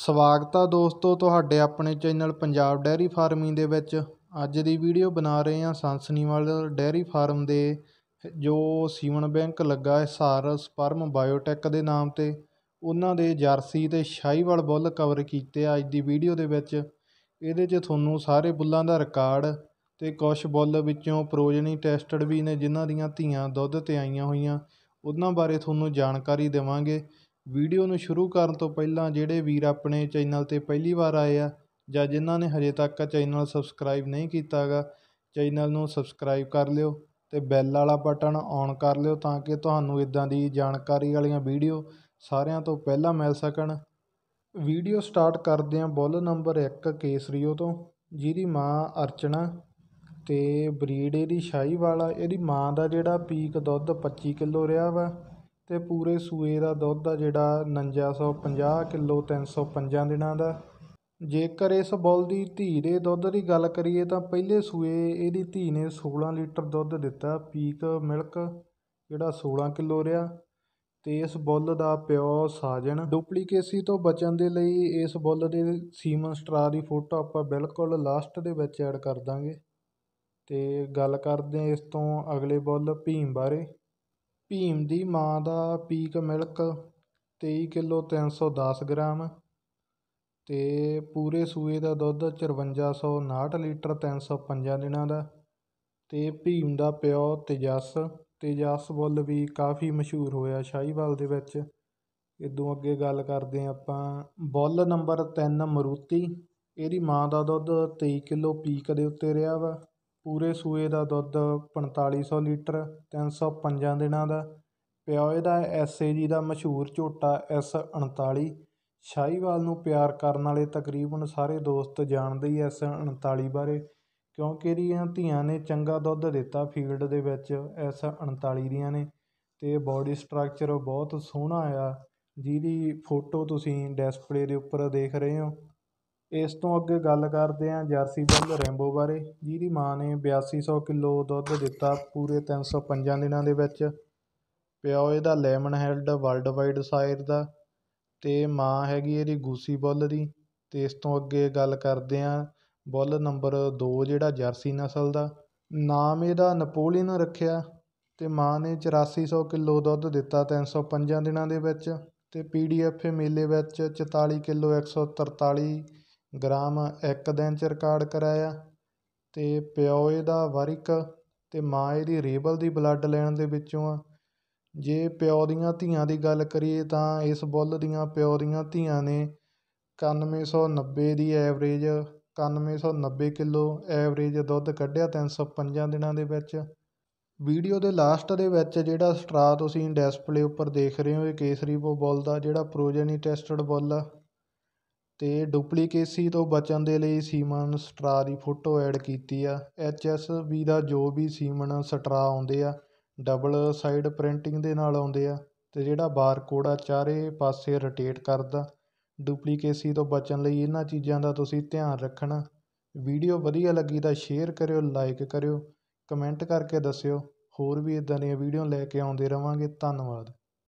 ਸਵਾਗਤ ਆ ਦੋਸਤੋ ਤੁਹਾਡੇ ਆਪਣੇ ਚੈਨਲ ਪੰਜਾਬ ਡੈਰੀ ਫਾਰਮਿੰਗ ਦੇ ਵਿੱਚ ਅੱਜ ਦੀ ਵੀਡੀਓ ਬਣਾ ਰਹੇ ਹਾਂ ਸੰਸਨੀਵਾਲ ਡੈਰੀ ਫਾਰਮ ਦੇ ਜੋ ਸੀਵਨ ਬੈਂਕ ਲੱਗਾ ਹੈ ਸਾਰ ਸਪਰਮ ਬਾਇਓਟੈਕ ਦੇ ਨਾਮ ਤੇ ਉਹਨਾਂ ਦੇ ਜਰਸੀ ਤੇ ਸ਼ਾਈਵਾਲ ਬੁੱਲ ਕਵਰ ਕੀਤੇ ਆ ਅੱਜ ਦੀ ਵੀਡੀਓ ਦੇ ਵਿੱਚ ਇਹਦੇ 'ਚ ਤੁਹਾਨੂੰ ਸਾਰੇ ਬੁੱਲਾਂ ਦਾ ਰਿਕਾਰਡ ਤੇ ਕੁਝ ਬੁੱਲ ਵਿੱਚੋਂ ਪ੍ਰੋਜਨੀ ਟੈਸਟਡ ਵੀ ਨੇ ਜਿਨ੍ਹਾਂ ਦੀਆਂ ਧੀਆਂ ਦੁੱਧ ਤੇ ਆਈਆਂ ਹੋਈਆਂ ਉਹਨਾਂ ਬਾਰੇ ਤੁਹਾਨੂੰ ਜਾਣਕਾਰੀ ਦੇਵਾਂਗੇ ਵੀਡੀਓ ਨੂੰ ਸ਼ੁਰੂ ਕਰਨ ਤੋਂ ਪਹਿਲਾਂ ਜਿਹੜੇ ਵੀਰ ਆਪਣੇ ਚੈਨਲ 'ਤੇ ਪਹਿਲੀ ਵਾਰ ਆਏ ਆ ਜਾਂ ਜਿਨ੍ਹਾਂ ਨੇ ਹਜੇ ਤੱਕ ਚੈਨਲ ਸਬਸਕ੍ਰਾਈਬ ਨਹੀਂ ਕੀਤਾ ਚੈਨਲ ਨੂੰ ਸਬਸਕ੍ਰਾਈਬ ਕਰ ਲਿਓ ਤੇ ਬੈਲ ਵਾਲਾ ਬਟਨ ਔਨ ਕਰ ਲਿਓ ਤਾਂ ਕਿ ਤੁਹਾਨੂੰ ਇਦਾਂ ਦੀ ਜਾਣਕਾਰੀ ਵਾਲੀਆਂ ਵੀਡੀਓ ਸਾਰਿਆਂ ਤੋਂ ਪਹਿਲਾਂ ਮਿਲ ਸਕਣ ਵੀਡੀਓ ਸਟਾਰਟ ਕਰਦੇ ਹਾਂ ਬੁੱਲ ਨੰਬਰ 1 ਕੇਸਰੀਓ ਤੋਂ ਜਿਹਦੀ ਮਾਂ ਅਰਚਨਾ ਤੇ ਬਰੀਡ ਇਹਦੀ ਸ਼ਾਹੀ ਵਾਲਾ ਇਹਦੀ ਮਾਂ ਦਾ ਜਿਹੜਾ ਪੀਕ ਦੁੱਧ 25 ਕਿਲੋ ਰਿਹਾ ਵਾ ਅਤੇ ਪੂਰੇ ਸੂਏ ਦਾ ਦੁੱਧ ਆ ਜਿਹੜਾ ਉਣੰਜਾ ਕਿਲੋ 350 ਦਿਨਾਂ ਦਾ ਜੇਕਰ ਇਸ ਬੁੱਲ ਦੀ ਧੀ ਦੇ ਦੁੱਧ ਦੀ ਗੱਲ ਕਰੀਏ ਤਾਂ ਪਹਿਲੇ ਸੂਏ ਇਹਦੀ ਧੀ ਨੇ 16 ਲੀਟਰ ਦੁੱਧ ਦਿੱਤਾ ਪੀਕ ਮਿਲਕ ਜਿਹੜਾ 16 ਕਿਲੋ ਰਿਆ ਤੇ ਇਸ ਬੁੱਲ ਦਾ ਪਿਓ ਸਾਜਨ ਡੁਪਲੀਕੇਸੀ ਤੋਂ ਬਚਣ ਦੇ ਲਈ ਇਸ ਬੁੱਲ ਦੇ ਸੀਮਨ ਸਟਰਾ ਦੀ ਫੋਟੋ ਆਪਾਂ ਬਿਲਕੁਲ ਲਾਸਟ ਦੇ ਵਿੱਚ ਐਡ ਕਰ ਦਾਂਗੇ ਤੇ ਗੱਲ ਕਰਦੇ ਹਾਂ ਇਸ ਤੋਂ ਅਗਲੇ ਬੁੱਲ ਭੀਮ ਬਾਰੇ ਭੀਮ ਦੀ ਮਾਂ ਦਾ ਪੀਕ ਮਿਲਕ 23 ਕਿਲੋ 310 ਗ੍ਰਾਮ ਤੇ ਪੂਰੇ ਸੂਏ ਦਾ ਦੁੱਧ 5469 ਲੀਟਰ 350 ਦਿਨਾਂ ਦਾ ਤੇ ਭੀਮ ਦਾ ਪਿਓ ਤੇਜਸ ਤੇਜਸ ਬੁੱਲ ਵੀ ਕਾਫੀ ਮਸ਼ਹੂਰ ਹੋਇਆ ਸ਼ਾਹੀਵਾਲ ਦੇ ਵਿੱਚ ਇਦੋਂ ਅੱਗੇ ਗੱਲ ਕਰਦੇ ਹਾਂ ਆਪਾਂ ਬੁੱਲ ਨੰਬਰ 3 ਮਰੂਤੀ ਇਹਦੀ ਮਾਂ ਦਾ ਦੁੱਧ 23 ਕਿਲੋ ਪੀਕ ਦੇ ਉੱਤੇ ਰਿਹਾ ਵਾ ਪੂਰੇ ਸੂਏ ਦਾ ਦੁੱਧ 4500 ਲੀਟਰ 305 ਦਿਨਾਂ ਦਾ ਪਿਓਏ ਦਾ ਐਸ ਏ ਜੀ ਦਾ ਮਸ਼ਹੂਰ ਝੋਟਾ ਐਸ 39 ਸ਼ਾਹੀਵਾਲ ਨੂੰ ਪਿਆਰ ਕਰਨ ਵਾਲੇ ਤਕਰੀਬਨ ਸਾਰੇ ਦੋਸਤ ਜਾਣਦੇ ਹੀ ਐਸ 39 ਬਾਰੇ ਕਿਉਂਕਿ ਇਹਦੀਆਂ ਧੀਆਂ ਨੇ ਚੰਗਾ ਦੁੱਧ ਦਿੱਤਾ ਫੀਲਡ ਦੇ ਵਿੱਚ ਐਸ 39 ਦੀਆਂ ਨੇ ਤੇ ਬੋਡੀ ਸਟਰਕਚਰ ਬਹੁਤ ਸੋਹਣਾ ਆ ਜਿਹਦੀ ਫੋਟੋ ਤੁਸੀਂ ਡਿਸਪਲੇ ਦੇ ਉੱਪਰ ਦੇਖ ਰਹੇ ਹੋ ਇਸ ਤੋਂ ਅੱਗੇ ਗੱਲ ਕਰਦੇ ਹਾਂ ਜਰਸੀ ਬੁੱਲ ਰੈਂਬੋ ਬਾਰੇ ਜਿਹਦੀ ਮਾਂ ਨੇ 8200 ਕਿਲੋ ਦੁੱਧ ਦਿੱਤਾ ਪੂਰੇ 305 ਦਿਨਾਂ ਦੇ ਵਿੱਚ ਪਿਓ ਇਹਦਾ lemon held world wide sire ਦਾ ਤੇ ਮਾਂ ਹੈਗੀ ਇਹਦੀ ਗੂਸੀ ਬੁੱਲ ਦੀ ਤੇ ਇਸ ਤੋਂ ਅੱਗੇ ਗੱਲ ਕਰਦੇ ਹਾਂ ਬੁੱਲ ਨੰਬਰ 2 ਜਿਹੜਾ ਜਰਸੀ ਨਸਲ ਦਾ ਨਾਮ ਇਹਦਾ ਨਪੋਲੀਅਨ ਰੱਖਿਆ ਤੇ ਮਾਂ ਨੇ 8400 ਕਿਲੋ ਦੁੱਧ ਦਿੱਤਾ 305 ਦਿਨਾਂ ਦੇ ਵਿੱਚ ਤੇ ਪੀਡੀਐਫ ਮੇਲੇ ਵਿੱਚ 44 ਕਿਲੋ 143 ਗ੍ਰਾਮ ਇੱਕ ਦਿਨ 'ਚ ਰਿਕਾਰਡ ਕਰਾਇਆ ਤੇ ਪਿਓ ਇਹਦਾ ਵਰਿਕ ਤੇ ਮਾਂ ਇਹਦੀ ਰੇਬਲ ਦੀ ਬਲੱਡ ਲੈਣ ਦੇ ਵਿੱਚੋਂ ਆ ਜੇ ਪਿਓ ਦੀਆਂ ਧੀਆਂ ਦੀ ਗੱਲ ਕਰੀਏ ਤਾਂ ਇਸ ਬੁੱਲ ਦੀਆਂ ਪਿਓ ਦੀਆਂ ਧੀਆਂ ਨੇ 9190 ਦੀ ਐਵਰੇਜ 9190 ਕਿਲੋ ਐਵਰੇਜ ਦੁੱਧ ਕੱਢਿਆ ਤਿੰਨ ਦਿਨਾਂ ਦੇ ਵਿੱਚ ਵੀਡੀਓ ਦੇ ਲਾਸਟ ਦੇ ਵਿੱਚ ਜਿਹੜਾ ਸਟਰਾ ਤੁਸੀਂ ਡਿਸਪਲੇ ਉੱਪਰ ਦੇਖ ਰਹੇ ਹੋ ਇਹ ਕੇਸਰੀ ਬੁੱਲ ਦਾ ਜਿਹੜਾ ਪ੍ਰੋਜਨੀ ਟੈਸਟਡ ਬੁੱਲ ਆ ਤੇ ਡੁਪਲੀਕੇਸੀ ਤੋਂ ਬਚਣ ਦੇ ਲਈ ਸੀਮਨ ਸਟਰਾ ਦੀ ਫੋਟੋ ਐਡ ਕੀਤੀ ਆ ਐਚ ਐਸ ਬੀ ਦਾ ਜੋ ਵੀ ਸੀਮਨ ਸਟਰਾ ਆਉਂਦੇ ਆ ਡਬਲ ਸਾਈਡ ਪ੍ਰਿੰਟਿੰਗ ਦੇ ਨਾਲ ਆਉਂਦੇ ਆ ਤੇ ਜਿਹੜਾ ਬਾਰਕੋਡ ਆ ਚਾਰੇ ਪਾਸੇ ਰੋਟੇਟ ਕਰਦਾ ਡੁਪਲੀਕੇਸੀ ਤੋਂ ਬਚਣ ਲਈ ਇਹਨਾਂ ਚੀਜ਼ਾਂ ਦਾ ਤੁਸੀਂ ਧਿਆਨ ਰੱਖਣਾ ਵੀਡੀਓ ਵਧੀਆ ਲੱਗੀ ਤਾਂ ਸ਼ੇਅਰ ਕਰਿਓ ਲਾਈਕ ਕਰਿਓ ਕਮੈਂਟ ਕਰਕੇ ਦੱਸਿਓ ਹੋਰ ਵੀ ਇਦਾਂ ਦੀਆਂ ਵੀਡੀਓ ਲੈ ਕੇ ਆਉਂਦੇ ਰਵਾਂਗੇ ਧੰਨਵਾਦ